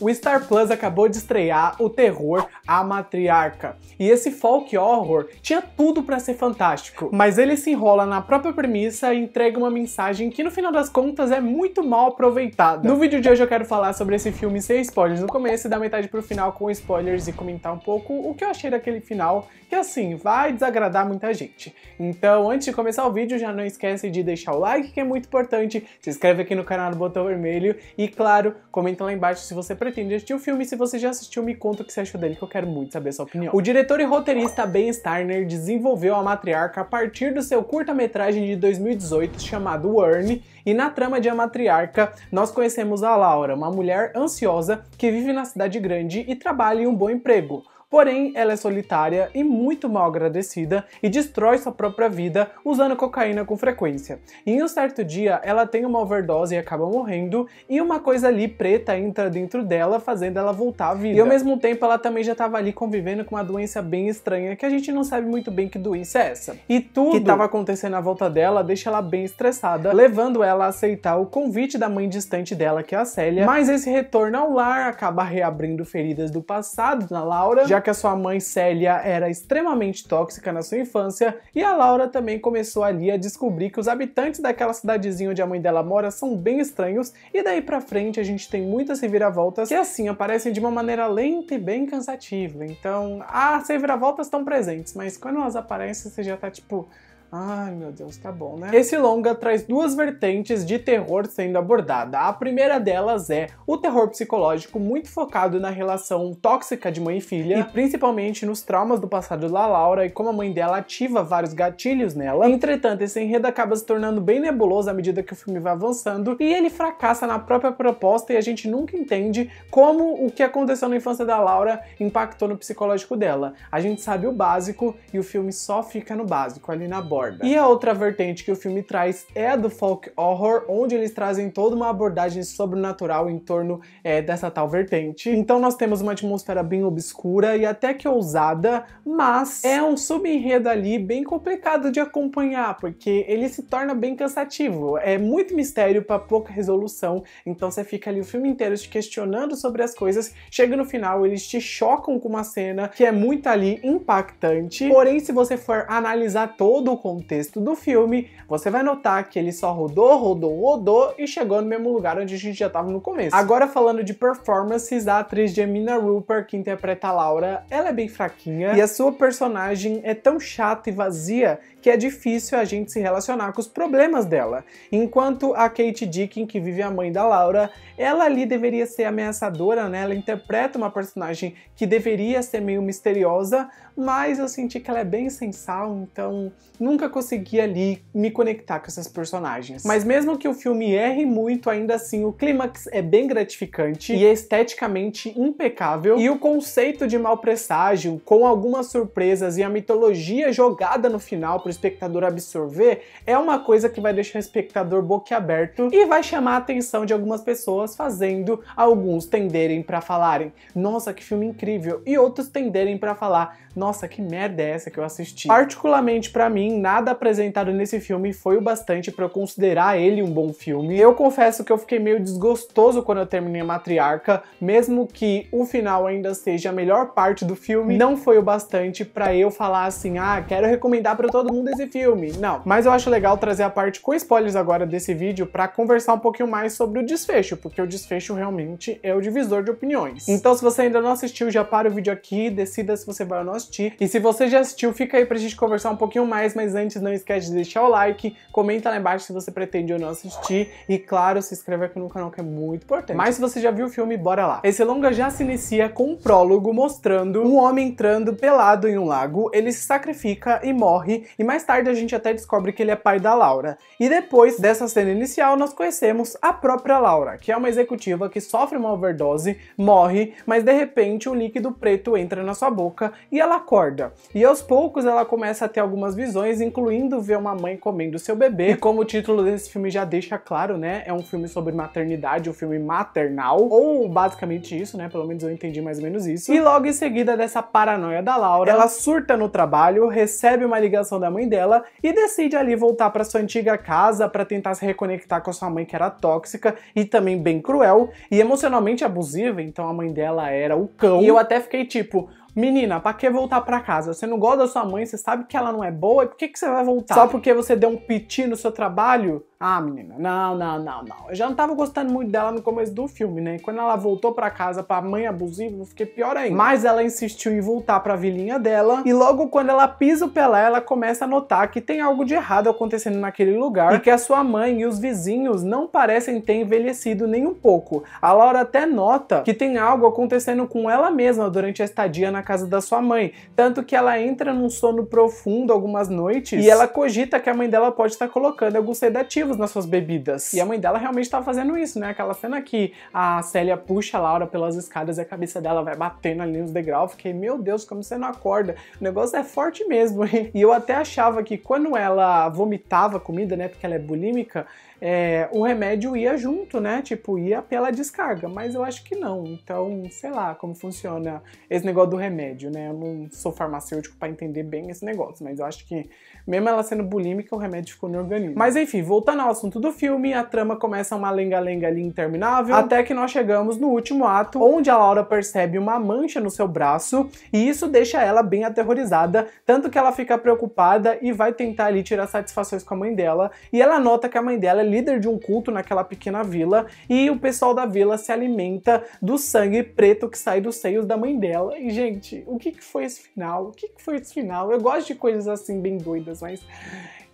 O Star Plus acabou de estrear o terror A Matriarca, e esse folk horror tinha tudo para ser fantástico, mas ele se enrola na própria premissa e entrega uma mensagem que no final das contas é muito mal aproveitada. No vídeo de hoje eu quero falar sobre esse filme sem spoilers no começo e da metade pro final com spoilers e comentar um pouco o que eu achei daquele final, que assim, vai desagradar muita gente. Então, antes de começar o vídeo, já não esquece de deixar o like, que é muito importante, se inscreve aqui no canal no botão vermelho e, claro, comenta lá embaixo se você pretende assistir o filme. Se você já assistiu, me conta o que você achou dele, que eu quero muito saber a sua opinião. O diretor e roteirista Ben Starner desenvolveu a matriarca a partir do seu curta-metragem de 2018 chamado Earn, e na trama de A Matriarca, nós conhecemos a Laura, uma mulher ansiosa que vive na cidade grande e trabalha em um bom emprego. Porém, ela é solitária e muito mal agradecida e destrói sua própria vida usando cocaína com frequência. E em um certo dia, ela tem uma overdose e acaba morrendo, e uma coisa ali preta entra dentro dela, fazendo ela voltar à vida. E ao mesmo tempo, ela também já estava ali convivendo com uma doença bem estranha que a gente não sabe muito bem que doença é essa. E tudo que estava acontecendo à volta dela deixa ela bem estressada, levando ela a aceitar o convite da mãe distante dela, que é a Célia. Mas esse retorno ao lar acaba reabrindo feridas do passado na Laura, já que a sua mãe Célia era extremamente tóxica na sua infância, e a Laura também começou ali a descobrir que os habitantes daquela cidadezinha onde a mãe dela mora são bem estranhos, e daí pra frente a gente tem muitas reviravoltas que assim aparecem de uma maneira lenta e bem cansativa. Então, ah, as reviravoltas estão presentes, mas quando elas aparecem você já tá tipo, Ai, meu Deus, tá bom, né? Esse longa traz duas vertentes de terror sendo abordada. A primeira delas é o terror psicológico muito focado na relação tóxica de mãe e filha, e principalmente nos traumas do passado da Laura e como a mãe dela ativa vários gatilhos nela. Entretanto, esse enredo acaba se tornando bem nebuloso à medida que o filme vai avançando e ele fracassa na própria proposta e a gente nunca entende como o que aconteceu na infância da Laura impactou no psicológico dela. A gente sabe o básico e o filme só fica no básico, ali na borda aborda. E a outra vertente que o filme traz é a do folk horror, onde eles trazem toda uma abordagem sobrenatural em torno é, dessa tal vertente. Então nós temos uma atmosfera bem obscura e até que ousada, mas é um subenredo ali bem complicado de acompanhar, porque ele se torna bem cansativo. É muito mistério para pouca resolução, então você fica ali o filme inteiro te questionando sobre as coisas. Chega no final, eles te chocam com uma cena que é muito ali impactante. Porém, se você for analisar todo o contexto do filme, você vai notar que ele só rodou, rodou, rodou e chegou no mesmo lugar onde a gente já estava no começo. Agora falando de performances, a atriz Jamina Rupert, que interpreta a Laura, ela é bem fraquinha e a sua personagem é tão chata e vazia que é difícil a gente se relacionar com os problemas dela. Enquanto a Kate Dickin, que vive a mãe da Laura, ela ali deveria ser ameaçadora, né? Ela interpreta uma personagem que deveria ser meio misteriosa, mas eu senti que ela é bem sensal, então não nunca consegui ali me conectar com esses personagens. Mas mesmo que o filme erre muito, ainda assim o clímax é bem gratificante e é esteticamente impecável. E o conceito de mal presságio, com algumas surpresas e a mitologia jogada no final para o espectador absorver, é uma coisa que vai deixar o espectador boquiaberto e vai chamar a atenção de algumas pessoas, fazendo alguns tenderem para falarem: "Nossa, que filme incrível!" e outros tenderem para falar: "Nossa, que merda é essa que eu assisti?". Particularmente para mim, nada apresentado nesse filme foi o bastante para eu considerar ele um bom filme. Eu confesso que eu fiquei meio desgostoso quando eu terminei a Matriarca, mesmo que o final ainda seja a melhor parte do filme, não foi o bastante para eu falar assim, ah, quero recomendar para todo mundo esse filme. Não, mas eu acho legal trazer a parte com spoilers agora desse vídeo para conversar um pouquinho mais sobre o desfecho, porque o desfecho realmente é o divisor de opiniões. Então se você ainda não assistiu, já para o vídeo aqui, decida se você vai ou não assistir. E se você já assistiu, fica aí pra gente conversar um pouquinho mais, mas antes, não esquece de deixar o like, comenta lá embaixo se você pretende ou não assistir e, claro, se inscreve aqui no canal que é muito importante. Mas se você já viu o filme, bora lá. Esse longa já se inicia com um prólogo mostrando um homem entrando pelado em um lago, ele se sacrifica e morre, e mais tarde a gente até descobre que ele é pai da Laura. E depois dessa cena inicial, nós conhecemos a própria Laura, que é uma executiva que sofre uma overdose, morre, mas de repente um líquido preto entra na sua boca e ela acorda. E aos poucos ela começa a ter algumas visões, incluindo ver uma mãe comendo seu bebê. E como o título desse filme já deixa claro, né? É um filme sobre maternidade, um filme maternal, ou basicamente isso, né? Pelo menos eu entendi mais ou menos isso. E logo em seguida dessa paranoia da Laura, ela surta no trabalho, recebe uma ligação da mãe dela e decide ali voltar para sua antiga casa para tentar se reconectar com sua mãe que era tóxica e também bem cruel e emocionalmente abusiva, então a mãe dela era o cão. E eu até fiquei tipo, Menina, pra que voltar pra casa? Você não gosta da sua mãe, você sabe que ela não é boa, e por que, que você vai voltar? Só porque você deu um piti no seu trabalho? Ah, menina, não, não, não, não. Eu já não tava gostando muito dela no começo do filme, né? Quando ela voltou pra casa pra mãe abusiva, eu fiquei pior ainda. Mas ela insistiu em voltar pra vilinha dela, e logo quando ela pisa o Pelé, ela começa a notar que tem algo de errado acontecendo naquele lugar, e que a sua mãe e os vizinhos não parecem ter envelhecido nem um pouco. A Laura até nota que tem algo acontecendo com ela mesma durante a estadia na casa da sua mãe. Tanto que ela entra num sono profundo algumas noites e ela cogita que a mãe dela pode estar colocando alguns sedativos nas suas bebidas. E a mãe dela realmente estava fazendo isso, né? Aquela cena que a Célia puxa a Laura pelas escadas e a cabeça dela vai batendo ali nos degraus. Fiquei, meu Deus, como você não acorda? O negócio é forte mesmo. e eu até achava que quando ela vomitava comida, né? Porque ela é bulímica, é, o remédio ia junto, né? Tipo, ia pela descarga, mas eu acho que não. Então, sei lá como funciona esse negócio do remédio, né? Eu não sou farmacêutico para entender bem esse negócio, mas eu acho que, mesmo ela sendo bulímica, o remédio ficou no organismo. Mas enfim, voltando ao assunto do filme, a trama começa uma lenga-lenga ali interminável, até que nós chegamos no último ato, onde a Laura percebe uma mancha no seu braço, e isso deixa ela bem aterrorizada, tanto que ela fica preocupada e vai tentar ali tirar satisfações com a mãe dela, e ela nota que a mãe dela líder de um culto naquela pequena vila e o pessoal da vila se alimenta do sangue preto que sai dos seios da mãe dela. E, gente, o que, que foi esse final? O que, que foi esse final? Eu gosto de coisas assim bem doidas, mas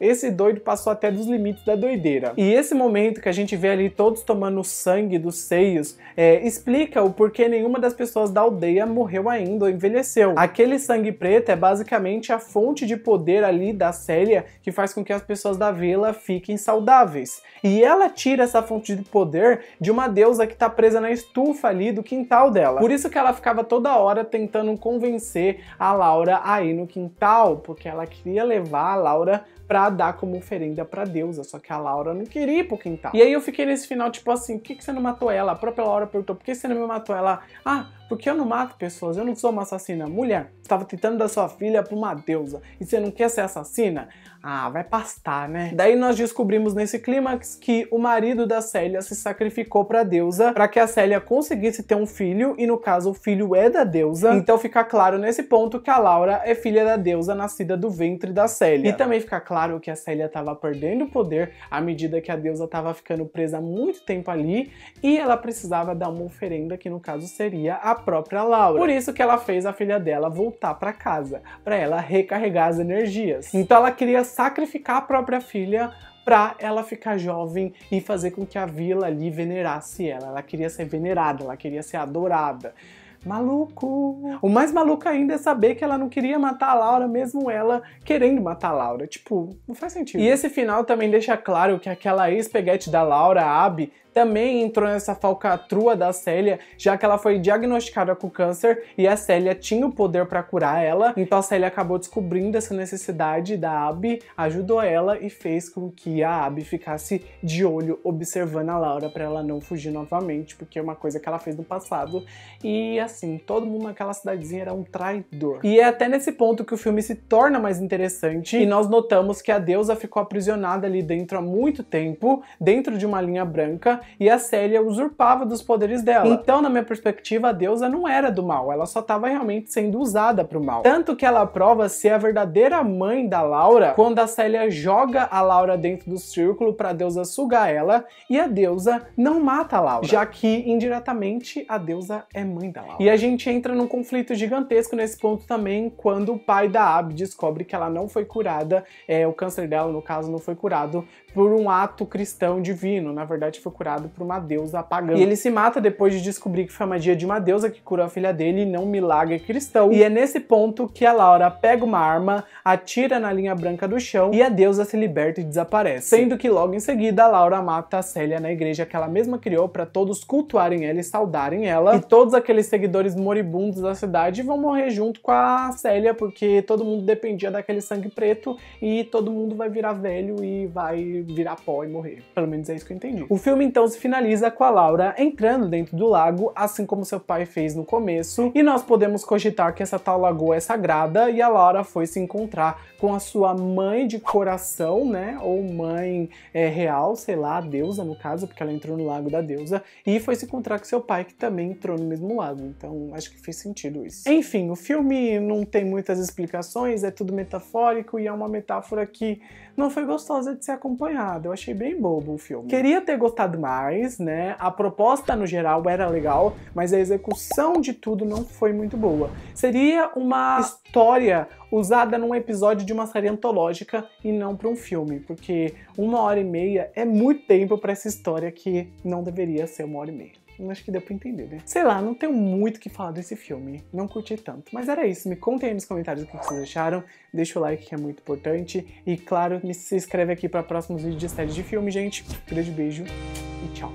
esse doido passou até dos limites da doideira. E esse momento que a gente vê ali todos tomando sangue dos seios é, explica o porquê nenhuma das pessoas da aldeia morreu ainda ou envelheceu. Aquele sangue preto é basicamente a fonte de poder ali da Célia que faz com que as pessoas da vila fiquem saudáveis. E ela tira essa fonte de poder de uma deusa que tá presa na estufa ali do quintal dela. Por isso que ela ficava toda hora tentando convencer a Laura a ir no quintal, porque ela queria levar a Laura pra dar como oferenda pra deusa. Só que a Laura não queria ir pro quintal. E aí eu fiquei nesse final, tipo assim, por que, que você não matou ela? A própria Laura perguntou, por que você não me matou? Ela, ah, porque eu não mato pessoas, eu não sou uma assassina. Mulher, você estava tentando dar sua filha para uma deusa e você não quer ser assassina? Ah, vai pastar, né? Daí nós descobrimos nesse clímax que o marido da Célia se sacrificou para a deusa para que a Célia conseguisse ter um filho e no caso o filho é da deusa. Então fica claro nesse ponto que a Laura é filha da deusa nascida do ventre da Célia. E também fica claro que a Célia estava perdendo poder à medida que a deusa estava ficando presa há muito tempo ali e ela precisava dar uma oferenda que no caso seria a própria Laura. Por isso que ela fez a filha dela voltar para casa, para ela recarregar as energias. Então ela queria sacrificar a própria filha para ela ficar jovem e fazer com que a vila ali venerasse ela. Ela queria ser venerada, ela queria ser adorada. Maluco! O mais maluco ainda é saber que ela não queria matar a Laura, mesmo ela querendo matar a Laura. Tipo, não faz sentido. E esse final também deixa claro que aquela ex-peguete da Laura, a Abby, também entrou nessa falcatrua da Célia, já que ela foi diagnosticada com câncer e a Célia tinha o poder para curar ela. Então a Célia acabou descobrindo essa necessidade da Abby, ajudou ela e fez com que a Abby ficasse de olho observando a Laura para ela não fugir novamente, porque é uma coisa que ela fez no passado. E assim, todo mundo naquela cidadezinha era um traidor. E é até nesse ponto que o filme se torna mais interessante e nós notamos que a deusa ficou aprisionada ali dentro há muito tempo, dentro de uma linha branca, e a Célia usurpava dos poderes dela. Então, na minha perspectiva, a deusa não era do mal, ela só estava realmente sendo usada para o mal. Tanto que ela prova ser a verdadeira mãe da Laura quando a Célia joga a Laura dentro do círculo para a deusa sugar ela e a deusa não mata a Laura, já que indiretamente a deusa é mãe da Laura. E a gente entra num conflito gigantesco nesse ponto também quando o pai da Abby descobre que ela não foi curada, é, o câncer dela no caso não foi curado por um ato cristão divino, na verdade foi curado sagrado uma deusa pagã. E ele se mata depois de descobrir que foi a magia de uma deusa que curou a filha dele e não um milagre cristão. E é nesse ponto que a Laura pega uma arma, atira na linha branca do chão e a deusa se liberta e desaparece. Sendo que logo em seguida a Laura mata a Célia na igreja que ela mesma criou para todos cultuarem ela e saudarem ela. E todos aqueles seguidores moribundos da cidade vão morrer junto com a Célia porque todo mundo dependia daquele sangue preto e todo mundo vai virar velho e vai virar pó e morrer. Pelo menos é isso que eu entendi. O filme então finaliza com a Laura entrando dentro do lago, assim como seu pai fez no começo, e nós podemos cogitar que essa tal lagoa é sagrada e a Laura foi se encontrar com a sua mãe de coração, né? Ou mãe é, real, sei lá, a deusa no caso, porque ela entrou no lago da deusa, e foi se encontrar com seu pai que também entrou no mesmo lago. Então acho que fez sentido isso. Enfim, o filme não tem muitas explicações, é tudo metafórico e é uma metáfora que não foi gostosa de ser acompanhada. Eu achei bem bobo o filme. Queria ter gostado mais legais, né? A proposta no geral era legal, mas a execução de tudo não foi muito boa. Seria uma história usada num episódio de uma série antológica e não para um filme, porque uma hora e meia é muito tempo para essa história que não deveria ser uma hora e meia. Acho que deu pra entender, né? Sei lá, não tenho muito o que falar desse filme. Não curti tanto. Mas era isso. Me contem aí nos comentários o que vocês acharam. Deixa o like que é muito importante. E claro, se inscreve aqui para próximos vídeos de séries de filme, gente. Um grande beijo e tchau.